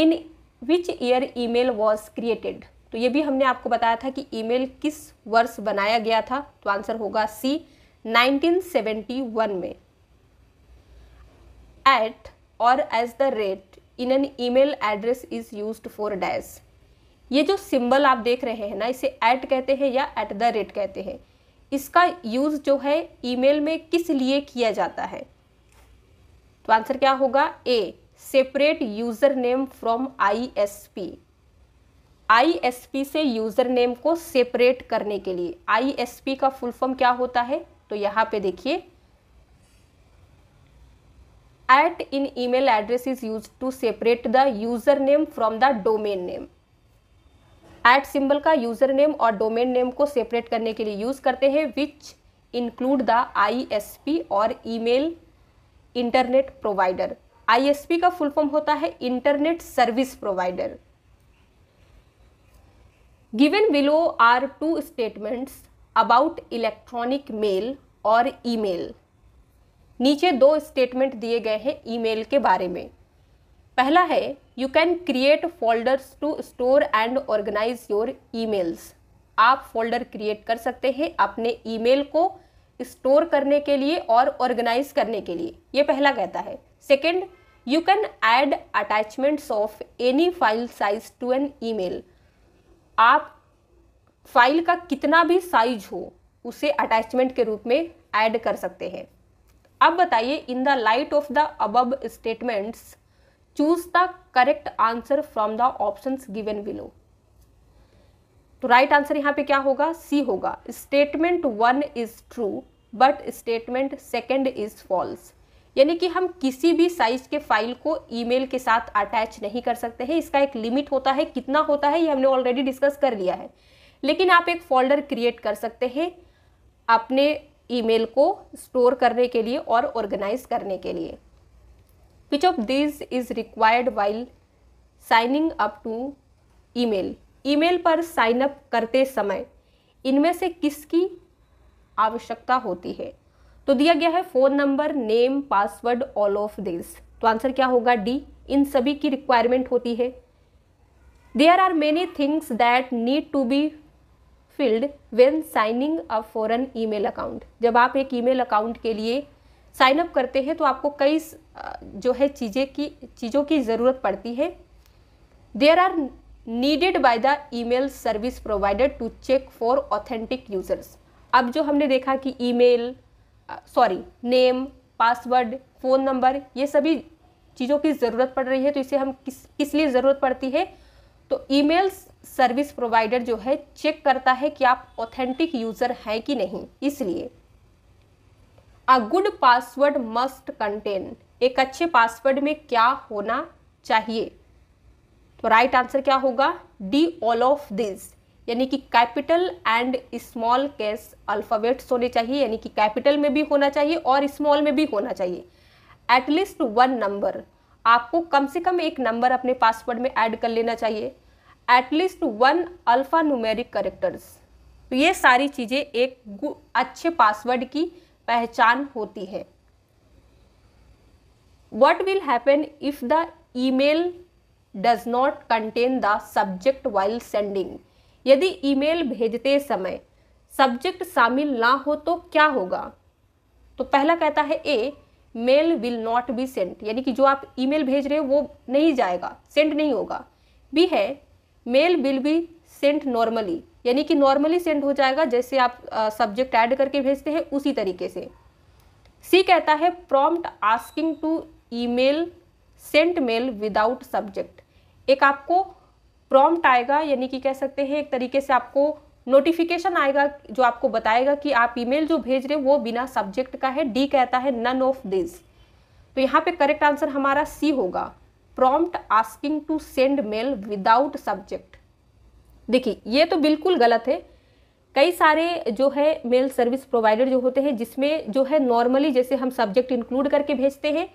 in which year email was created तो ये भी हमने आपको बताया था कि ईमेल किस वर्ष बनाया गया था तो आंसर होगा सी 1971 में एट और at the rate in an email address is use for dash ये जो सिंबल आप देख रहे हैं ना इसे ऐट कहते हैं या एट द रेट कहते हैं इसका यूज़ जो है ईमेल में किस लिए किया जाता है तो आंसर क्या होगा A separate user name from ISP ISP से यूज़र नेम को सेपरेट करने के लिए आईएसपी का फुल फॉर्म क्या होता है तो यहाँ पे देखिए email address is use to separate the user name from the domain name at symbol का यूजर नेम और डोमेन नेम को सेपरेट करने के लिए यूज़ करते हैं विच इंक्लूड द पी और ईमेल इंटरनेट प्रोवाइडर पी का फुल फॉर्म होता है internet service provider given below are two statements about electronic mail और ईमेल नीचे दो स्टेटमेंट दिए गए हैं ईमेल के बारे में पहला है you can create folders to store and organise your emails आप फोल्डर क्रिएट कर सकते हैं अपने ईमेल को स्टोर करने के लिए और ऑर्गेनाइज करने के लिए ये पहला कहता है second you can add attachments of any file size to an email आप फाइल का कितना भी साइज हो उसे अटैचमेंट के रूप में ऐड कर सकते हैं अब बताइए in the light of the above statements choose the correct answer from the option given below तो राइट आंसर यहां पे क्या होगा सी होगा statement one is true but statement second is false यानी कि हम किसी भी साइज के फाइल को ईमेल के साथ अटैच नहीं कर सकते हैं इसका एक लिमिट होता है कितना होता है ये हमने ऑलरेडी डिस्कस कर लिया है लेकिन आप एक फोल्डर क्रिएट कर सकते हैं अपने ईमेल को स्टोर करने के लिए और ऑर्गेनाइज करने के लिए which of this is required while signing up to email email पर साइन अप करते समय इनमें से किसकी आवश्यकता होती है तो दिया गया है phone number name password all of this तो आंसर क्या होगा डी इन सभी की रिक्वायरमेंट होती है there are many things that need to be filled when signing a for an e email account जब आप एक ईमेल अकाउंट के लिए साइन अप करते हैं तो आपको कई जो है चीज़ें की चीज़ों की ज़रूरत पड़ती है there are needed by the email service provider to check for authentic users अब जो हमने देखा कि email sorry name password phone number ये सभी चीज़ों की ज़रूरत पड़ रही है तो इसे हम किस किस लिए ज़रूरत पड़ती है तो ईमेल्स सर्विस प्रोवाइडर जो है चेक करता है कि आप ऑथेंटिक यूज़र हैं कि नहीं इसलिए a good password must contain एक अच्छे पासवर्ड में क्या होना चाहिए तो राइट आंसर क्या होगा डी ऑल ऑफ दिस यानी कि capital and small case alphabets होने चाहिए यानी कि कैपिटल में भी होना चाहिए और स्मॉल में भी होना चाहिए एटलीस्ट वन नंबर आपको कम से कम एक नंबर अपने पासवर्ड में ऐड कर लेना चाहिए at least one alphanumeric characters तो ये सारी चीज़ें एक अच्छे पासवर्ड की पहचान होती है will happen if the email does not contain the subject while sending यदि ईमेल भेजते समय सब्जेक्ट शामिल ना हो तो क्या होगा तो पहला कहता है A mail will not be sent यानी कि जो आप ईमेल भेज रहे हो वो नहीं जाएगा सेंड नहीं होगा बी है mail will be sent normally यानी कि नॉर्मली सेंड हो जाएगा जैसे आप सब्जेक्ट ऐड करके भेजते हैं उसी तरीके से सी कहता है prompt asking to email sent mail without subject एक आपको प्रॉम्प्ट आएगा यानी कि कह सकते हैं एक तरीके से आपको नोटिफिकेशन आएगा जो आपको बताएगा कि आप ईमेल जो भेज रहे हैं वो बिना सब्जेक्ट का है डी कहता है नन ऑफ दिस तो यहाँ पे करेक्ट आंसर हमारा सी होगा prompt asking to send mail without subject देखिए ये तो बिल्कुल गलत है कई सारे जो है मेल सर्विस प्रोवाइडर जो होते हैं जिसमें जो है नॉर्मली जैसे हम सब्जेक्ट इंक्लूड करके भेजते हैं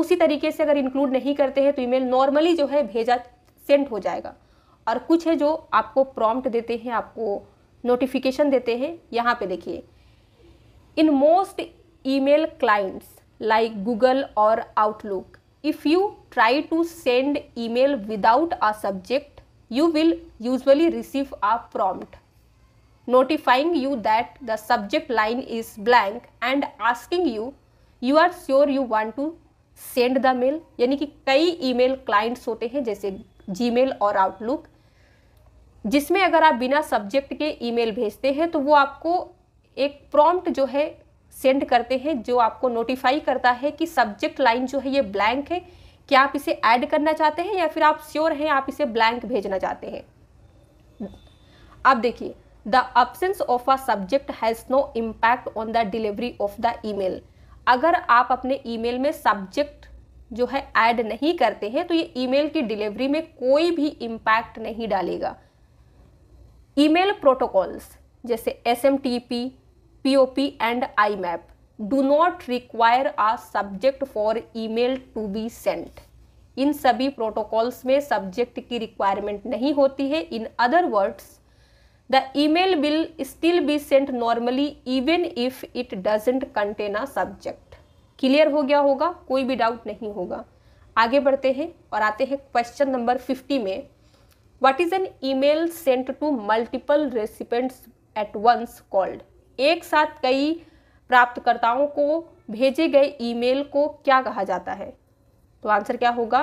उसी तरीके से अगर इंक्लूड नहीं करते हैं तो ईमेल नॉर्मली जो है भेजा सेंड हो जाएगा और कुछ है जो आपको प्रॉम्प्ट देते हैं आपको नोटिफिकेशन देते हैं यहाँ पे देखिए in most email clients like Google और Outlook if you try to send email without a subject you will usually receive a prompt notifying you that the subject line is blank and asking you you are sure you want to send the mail यानी कि कई ई email clients होते हैं जैसे जी mail और outlook जिसमें अगर आप बिना सब्जेक्ट के ई मेल भेजते हैं तो वो आपको एक प्रॉम्प्ट जो है सेंड करते हैं जो आपको नोटिफाई करता है कि सब्जेक्ट लाइन जो है ये ब्लैंक है क्या आप इसे ऐड करना चाहते हैं या फिर आप श्योर हैं आप इसे ब्लैंक भेजना चाहते हैं अब देखिए the option of a subject has no impact on the delivery of the mail अगर आप अपने मेल में सब्जेक्ट जो है ऐड नहीं करते हैं तो ये ईमेल की डिलीवरी में कोई भी इम्पैक्ट नहीं डालेगा ईमेल प्रोटोकॉल्स जैसे S M T P POP and IMAP do not require a subject for email to be sent. इन सभी प्रोटोकॉल्स में सब्जेक्ट की रिक्वायरमेंट नहीं होती है in other words the email will still be sent normally even if it doesn't contain a subject clear हो गया होगा कोई भी डाउट नहीं होगा आगे बढ़ते हैं और आते हैं क्वेश्चन नंबर फिफ्टी में what is an email sent to multiple recipients at once called एक साथ कई प्राप्तकर्ताओं को भेजे गए ईमेल को क्या कहा जाता है तो आंसर क्या होगा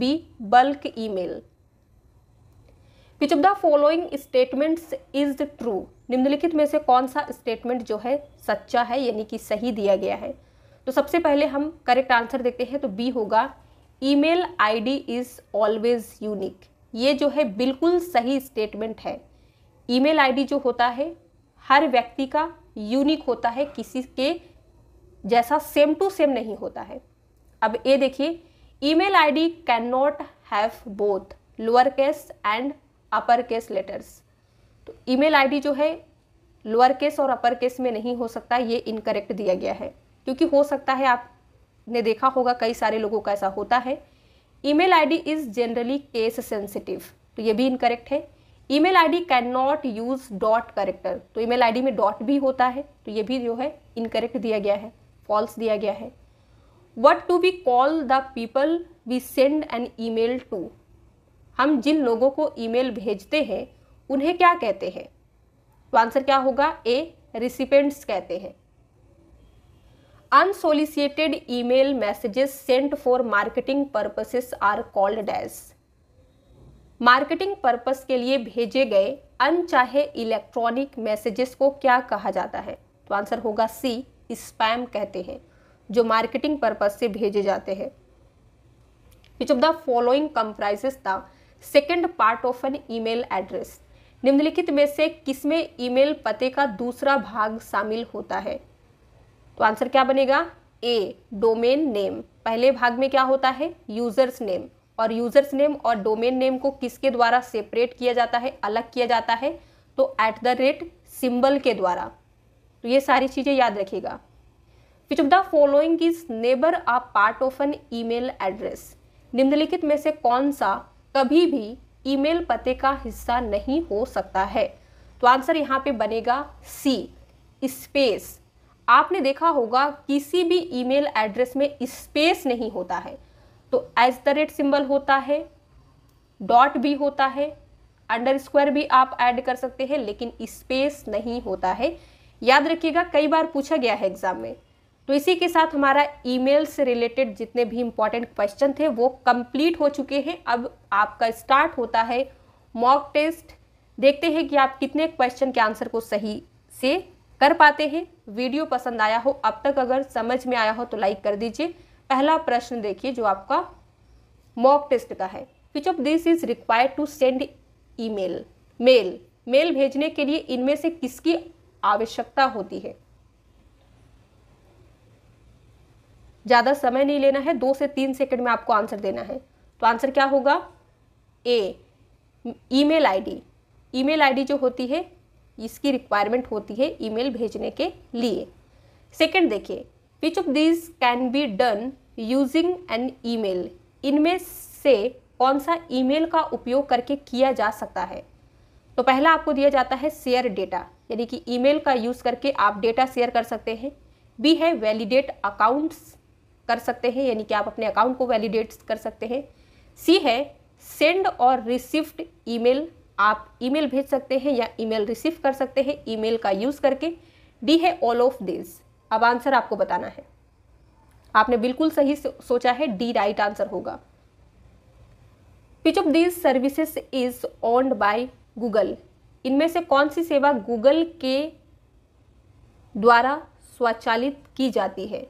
B bulk email which of the following statements is true निम्नलिखित में से कौन सा स्टेटमेंट जो है सच्चा है यानी कि सही दिया गया है तो सबसे पहले हम करेक्ट आंसर देखते हैं तो बी होगा email ID is always unique ये जो है बिल्कुल सही स्टेटमेंट है ईमेल आईडी जो होता है हर व्यक्ति का यूनिक होता है किसी के जैसा सेम टू सेम नहीं होता है अब ये देखिए email ID can not have both lower case and upper case letters तो ईमेल आईडी जो है लोअर केस और अपर केस में नहीं हो सकता ये इनकरेक्ट दिया गया है क्योंकि हो सकता है आपने देखा होगा कई सारे लोगों का ऐसा होता है email ID is generally case sensitive तो ये भी इनकरेक्ट है email ID can not use dot character तो ईमेल आईडी में डॉट भी होता है तो ये भी जो है इनकरेक्ट दिया गया है फॉल्स दिया गया है what to be call the people we send an email to हम जिन लोगों को ई मेल भेजते हैं उन्हें क्या कहते हैं तो आंसर क्या होगा ए रिसिपेंट्स कहते हैं unsolicited mail messages sent for marketing purposes are called as marketing purpose के लिए भेजे गए अनचाहे इलेक्ट्रॉनिक मैसेजेस को क्या कहा जाता है तो आंसर होगा सी स्पैम कहते हैं जो मार्केटिंग पर्पस से भेजे जाते हैं which of the following comprises the second part of an email address निम्नलिखित में से किसमें ईमेल पते का दूसरा भाग शामिल होता है तो आंसर क्या बनेगा ए डोमेन नेम पहले भाग में क्या होता है यूजर्स नेम और यूजर्स नेम और डोमेन नेम को किसके द्वारा सेपरेट किया जाता है अलग किया जाता है तो एट द रेट सिम्बल के द्वारा तो ये सारी चीज़ें याद रखिएगा which of the following is neither a part of an email address निम्नलिखित में से कौन सा कभी भी ईमेल पते का हिस्सा नहीं हो सकता है तो आंसर यहाँ पे बनेगा सी स्पेस आपने देखा होगा किसी भी ईमेल एड्रेस में स्पेस नहीं होता है तो एज द रेट सिंबल होता है डॉट भी होता है अंडर स्क्वायर भी आप ऐड कर सकते हैं लेकिन स्पेस नहीं होता है याद रखिएगा कई बार पूछा गया है एग्जाम में तो इसी के साथ हमारा ईमेल से रिलेटेड जितने भी इम्पॉर्टेंट क्वेश्चन थे वो कंप्लीट हो चुके हैं अब आपका स्टार्ट होता है मॉक टेस्ट देखते हैं कि आप कितने क्वेश्चन के आंसर को सही से कर पाते हैं वीडियो पसंद आया हो अब तक अगर समझ में आया हो तो लाइक कर दीजिए पहला प्रश्न देखिए जो आपका मॉक टेस्ट का है which of this is required to send email mail mail भेजने के लिए इनमें से किसकी आवश्यकता होती है ज़्यादा समय नहीं लेना है दो से तीन सेकंड में आपको आंसर देना है तो आंसर क्या होगा A email ID email ID जो होती है इसकी रिक्वायरमेंट होती है ईमेल भेजने के लिए सेकंड देखिए of this can be done using an email इनमें से कौन सा ईमेल का उपयोग करके किया जा सकता है तो पहला आपको दिया जाता है शेयर डेटा यानी कि ईमेल का यूज़ करके आप डेटा शेयर कर सकते हैं बी है वैलिडेट अकाउंट्स कर सकते हैं यानी कि आप अपने अकाउंट को वैलिडेट कर सकते हैं सी है सेंड और रिसिव्ड ईमेल आप ईमेल भेज सकते हैं या ईमेल रिसीव कर सकते हैं ईमेल का यूज़ करके डी है ऑल ऑफ दिस अब आंसर आपको बताना है आपने बिल्कुल सही सोचा है डी राइट आंसर होगा which of these services is owned by Google इनमें से कौन सी सेवा गूगल के द्वारा स्वचालित की जाती है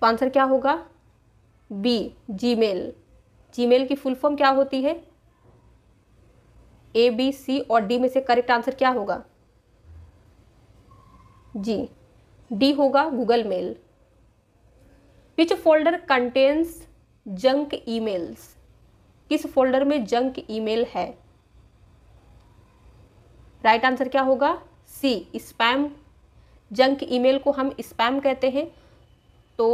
तो आंसर क्या होगा बी जीमेल जीमेल की फुल फॉर्म क्या होती है ए बी सी और डी में से करेक्ट आंसर क्या होगा जी डी होगा Google mail which folder contains junk emails किस फोल्डर में जंक ईमेल है राइट right आंसर क्या होगा सी स्पैम जंक ईमेल को हम स्पैम कहते हैं तो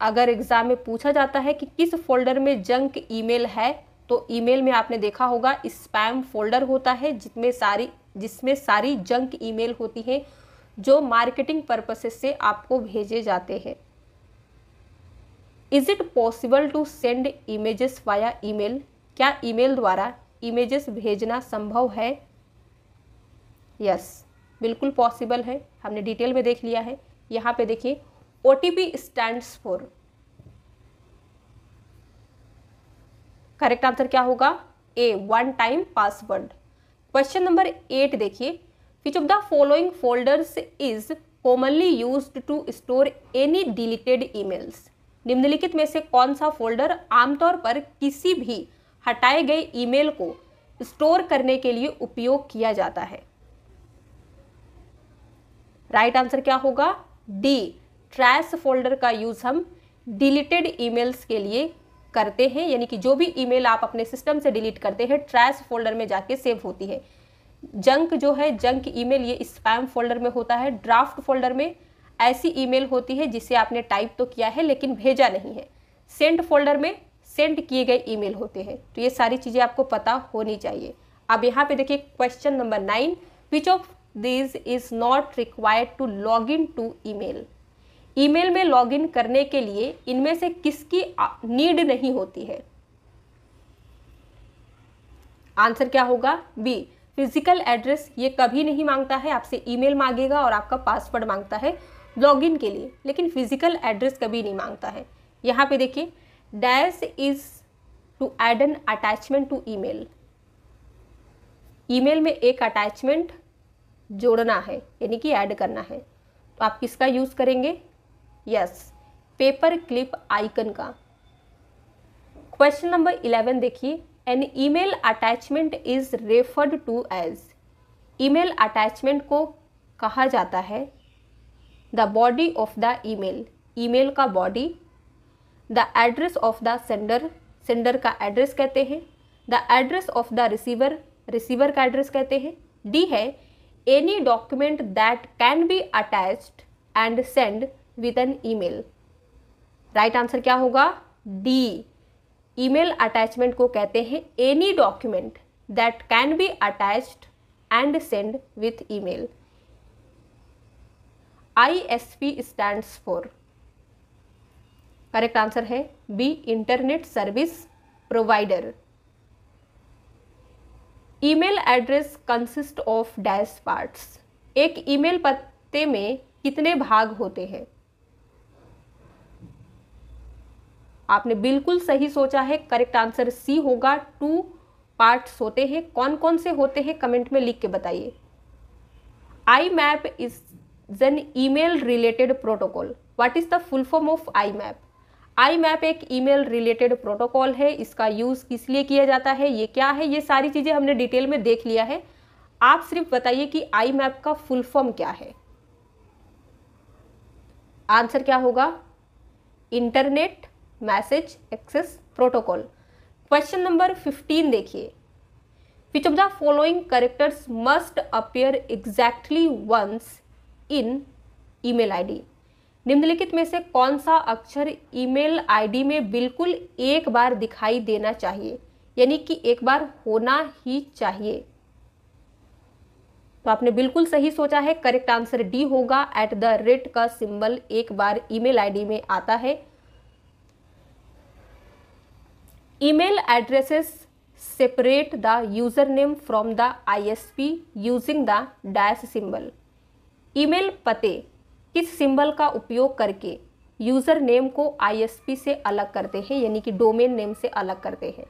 अगर एग्ज़ाम में पूछा जाता है कि किस फोल्डर में जंक ईमेल है तो ईमेल में आपने देखा होगा स्पैम फोल्डर होता है जिसमें सारी जिसमें सारी जंक ईमेल होती है जो मार्केटिंग पर्पसेस से आपको भेजे जाते हैं is it possible to send images via email क्या ईमेल द्वारा इमेजेस भेजना संभव है यस yes, बिल्कुल पॉसिबल है हमने डिटेल में देख लिया है यहाँ पे देखिए O T P stand for correct answer क्या होगा A one time password question number eight देखिए Which of the following folders is commonly used to store any deleted emails? निम्नलिखित में से कौन सा फोल्डर आमतौर पर किसी भी हटाए गए ईमेल को स्टोर करने के लिए उपयोग किया जाता है राइट right आंसर क्या होगा डी ट्रैश फोल्डर का यूज़ हम डिलीटेड ईमेल्स के लिए करते हैं यानी कि जो भी ईमेल आप अपने सिस्टम से डिलीट करते हैं ट्रैश फोल्डर में जाके सेव होती है जंक जो है जंक ईमेल ये स्पैम फोल्डर में होता है ड्राफ्ट फोल्डर में ऐसी ईमेल होती है जिसे आपने टाइप तो किया है लेकिन भेजा नहीं है सेंड फोल्डर में सेंड किए गए ईमेल होते हैं तो ये सारी चीज़ें आपको पता होनी चाहिए अब यहाँ पे देखिए question number nine which of this is not required to log in to email email में लॉग इन करने के लिए इनमें से किसकी नीड नहीं होती है आंसर क्या होगा बी फिजिकल एड्रेस ये कभी नहीं मांगता है आपसे ईमेल मांगेगा और आपका पासवर्ड मांगता है लॉगिन के लिए लेकिन फिजिकल एड्रेस कभी नहीं मांगता है यहाँ पे देखिए dash is to add an attachment to email email में एक अटैचमेंट जोड़ना है यानी कि ऐड करना है तो आप किसका यूज़ करेंगे यस पेपर क्लिप आइकन का क्वेश्चन नंबर इलेवन देखिए an email attachment is referred to as email attachment को कहा जाता है the body of the email email का body the address of the sender sender का एड्रेस कहते हैं the address of the receiver receiver का एड्रेस कहते हैं डी है any document that can be attached and send with an email right answer क्या होगा डी ईमेल अटैचमेंट को कहते हैं any document that can be attached and send with email ISP stands for correct answer है B internet service provider email address consist of dash parts एक email पत्ते में कितने भाग होते हैं आपने बिल्कुल सही सोचा है करेक्ट आंसर सी होगा टू पार्ट्स होते हैं कौन कौन से होते हैं कमेंट में लिख के बताइए IMAP is an email related protocol what is the full form of IMAP IMAP एक ईमेल रिलेटेड प्रोटोकॉल है इसका यूज़ किस लिए किया जाता है ये क्या है ये सारी चीज़ें हमने डिटेल में देख लिया है आप सिर्फ बताइए कि आई मैप का फुल फॉर्म क्या है आंसर क्या होगा internet message access protocol question number fifteen देखिए which of the following characters must appear exactly once in email ID निम्नलिखित में से कौन सा अक्षर ईमेल आईडी में बिल्कुल एक बार दिखाई देना चाहिए यानी कि एक बार होना ही चाहिए तो आपने बिल्कुल सही सोचा है करेक्ट आंसर डी होगा एट द रेट का सिंबल एक बार ईमेल आईडी में आता है addresses separate the user name from the ISP using the dash symbol email पते किस सिंबल का उपयोग करके यूज़र नेम को आईएसपी से अलग करते हैं यानी कि डोमेन नेम से अलग करते हैं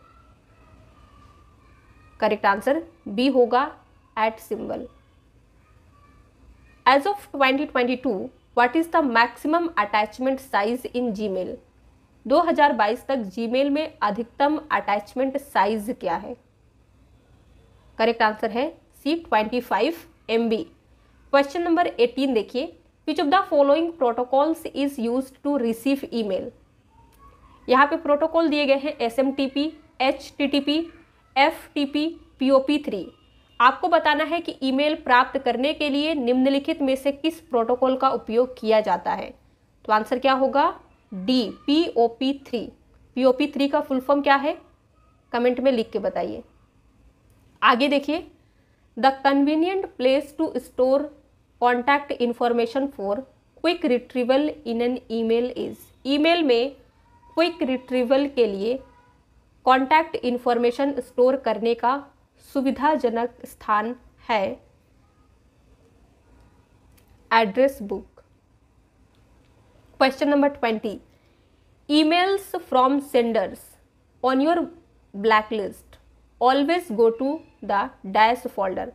करेक्ट आंसर बी होगा at symbol as of 2022 what is the maximum attachment size in Gmail 2022 तक जीमेल में अधिकतम अटैचमेंट साइज क्या है करेक्ट आंसर है C twenty five M B question number eighteen देखिए which of the following protocols is use to receive email यहाँ पे protocol दिए गए हैं S M T P H T T P F T P P O P three आपको बताना है कि ईमेल प्राप्त करने के लिए निम्नलिखित में से किस प्रोटोकॉल का उपयोग किया जाता है तो आंसर क्या होगा D P O P three P O P three का फुल फॉर्म क्या है कमेंट में लिख के बताइए आगे देखिए the convenient place to store contact information for quick retrieval in an email is email में क्विक रिट्रीवल के लिए कॉन्टैक्ट इन्फॉर्मेशन स्टोर करने का सुविधाजनक स्थान है address book twenty emails emails senders on your black list always go to the dash folder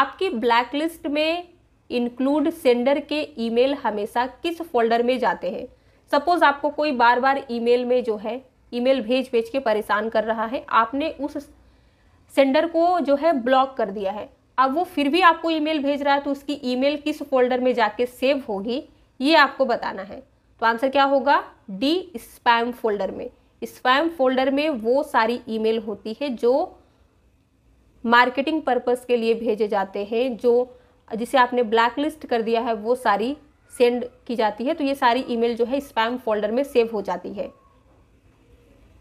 आपकी blacklist में इंक्लूड सेंडर के ईमेल हमेशा किस फोल्डर में जाते हैं सपोज़ आपको कोई बार बार ईमेल में जो है ईमेल भेज भेज के परेशान कर रहा है आपने उस सेंडर को जो है ब्लॉक कर दिया है अब वो फिर भी आपको ईमेल भेज रहा है तो उसकी ईमेल किस फोल्डर में जाके सेव होगी ये आपको बताना है तो आंसर क्या होगा डी स्पैम फोल्डर में स्पैम फोल्डर में वो सारी ईमेल होती है जो मार्केटिंग पर्पस के लिए भेजे जाते हैं जो जिसे आपने ब्लैक लिस्ट कर दिया है वो सारी सेंड की जाती है तो ये सारी ईमेल जो है स्पैम फोल्डर में सेव हो जाती है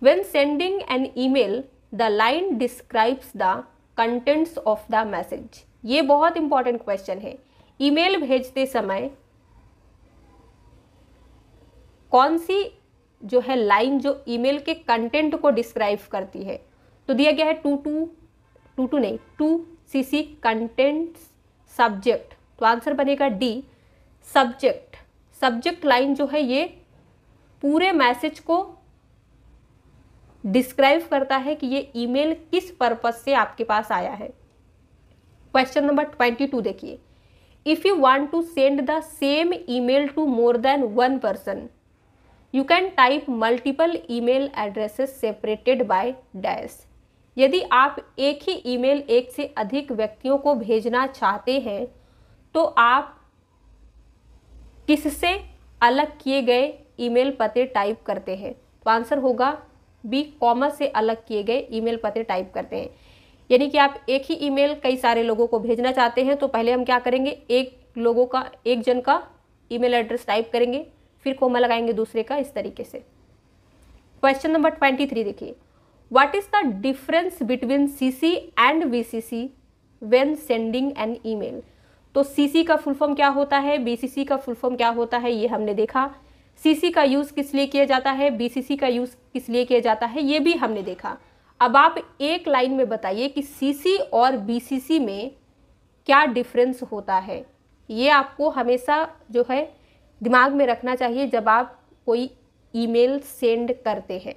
when sending an email the line describes the contents of the message ये बहुत इंपॉर्टेंट क्वेश्चन है ईमेल भेजते समय कौन सी जो है लाइन जो ईमेल के कंटेंट को डिस्क्राइब करती है तो दिया गया है टू टू टू टू नहीं to C C content subject तो आंसर बनेगा डी सब्जेक्ट सब्जेक्ट लाइन जो है ये पूरे मैसेज को डिस्क्राइब करता है कि ये ईमेल किस पर्पज से आपके पास आया है क्वेश्चन नंबर ट्वेंटी टू देखिए if you want to send the same email to more than one person you can type multiple email addresses separated by dash यदि आप एक ही ईमेल एक से अधिक व्यक्तियों को भेजना चाहते हैं तो आप किससे अलग किए गए ईमेल पते टाइप करते हैं तो आंसर होगा बी कॉमा से अलग किए गए ईमेल पते टाइप करते हैं यानी कि आप एक ही ईमेल कई सारे लोगों को भेजना चाहते हैं तो पहले हम क्या करेंगे एक लोगों का एक जन का ईमेल एड्रेस टाइप करेंगे फिर कोमा लगाएंगे दूसरे का इस तरीके से क्वेश्चन नंबर ट्वेंटी थ्री देखिए what is the difference between CC and BCC when sending an email तो सीसी का फुल फॉर्म क्या होता है बीसीसी का फुल फॉर्म क्या होता है ये हमने देखा सीसी का यूज़ किस लिए किया जाता है बीसीसी का यूज़ किस लिए किया जाता है ये भी हमने देखा अब आप एक लाइन में बताइए कि सीसी और बीसीसी में क्या डिफरेंस होता है ये आपको हमेशा जो है दिमाग में रखना चाहिए जब आप कोई ईमेल सेंड करते हैं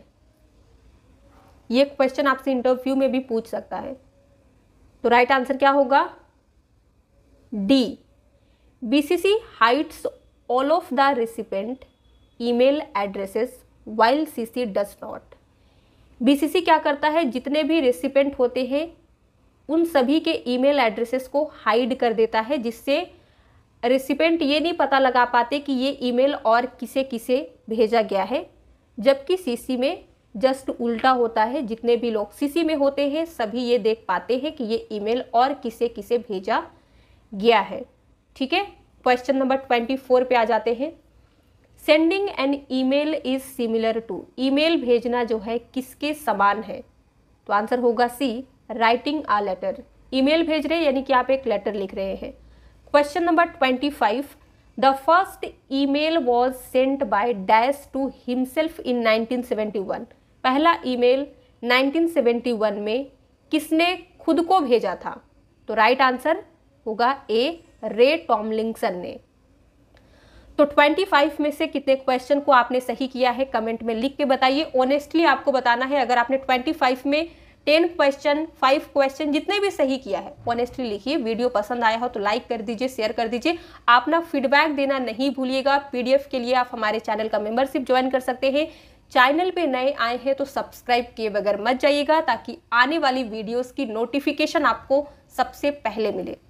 ये क्वेश्चन आपसे इंटरव्यू में भी पूछ सकता है तो राइट आंसर क्या होगा D BCC hides all of the recipient email addresses while CC does not BCC क्या करता है जितने भी रेसिपेंट होते हैं उन सभी के ईमेल एड्रेसेस को हाइड कर देता है जिससे रेसिपेंट ये नहीं पता लगा पाते कि ये ईमेल और किसे किसे भेजा गया है जबकि सीसी में जस्ट उल्टा होता है जितने भी लोग सीसी में होते हैं सभी ये देख पाते हैं कि ये ईमेल और किसे किसे भेजा गया है ठीक है क्वेश्चन नंबर ट्वेंटी फोर पे आ जाते हैं sending an email is similar to email भेजना जो है किसके समान है तो आंसर होगा C writing a letter email भेज रहे हैं यानी कि आप एक लेटर लिख रहे हैं Question number 25. The first email was sent by Dash to himself in 1971. पहला ईमेल 1971 में किसने खुद को भेजा था तो राइट आंसर होगा ए रे टॉमलिंगसन ने तो 25 में से कितने क्वेश्चन को आपने सही किया है कमेंट में लिख के बताइए ऑनेस्टली आपको बताना है अगर आपने 25 में टेन क्वेश्चन फाइव क्वेश्चन जितने भी सही किया है ऑनेस्टली लिखिए वीडियो पसंद आया हो तो लाइक कर दीजिए शेयर कर दीजिए अपना फीडबैक देना नहीं भूलिएगा पीडीएफ के लिए आप हमारे चैनल का मेंबरशिप ज्वाइन कर सकते हैं चैनल पे नए आए हैं तो सब्सक्राइब किए बगैर मत जाइएगा ताकि आने वाली वीडियोज़ की नोटिफिकेशन आपको सबसे पहले मिले